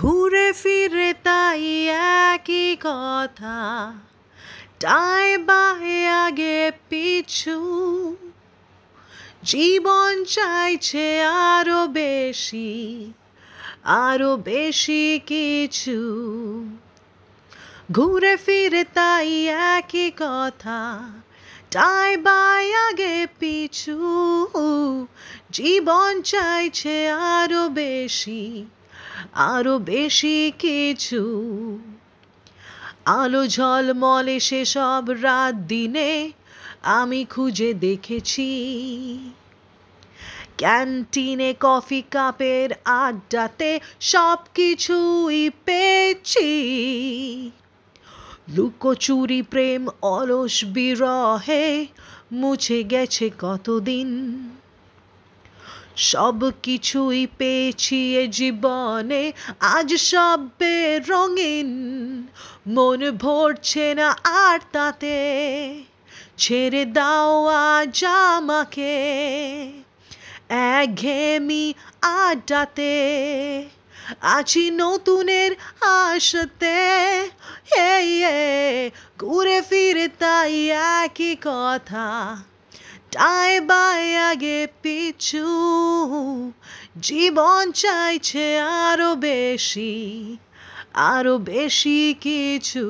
ঘুরে ফিরে তাই একই কথা টাই বাহে আগে পিছু জীবন চাইছে আরো বেশি আরো বেশি কিছু ঘুরে ফিরে তাই একই কথা টাই বাই আগে পিছু জীবন চাইছে আরো বেশি আরো বেশি কিছু আলো ঝলমলে সেসব রাত দিনে আমি খুঁজে দেখেছি ক্যান্টিনে কফি কাপের আড্ডাতে সব কিছুই পেয়েছি লুকোচুরি প্রেম অলস বিরহে মুছে গেছে কতদিন সব কিছুই পেয়েছি এ জীবনে আজ সবে রঙিন মন ভরছে না আর তাতে ছেড়ে দাও আজ আমাকে একঘেমি আড্ডাতে আছি নতুনের এ ঘুরে ফিরে তাই একই কথা বাই আগে পিছু জীবন চাইছে আরো বেশি আরো বেশি কিছু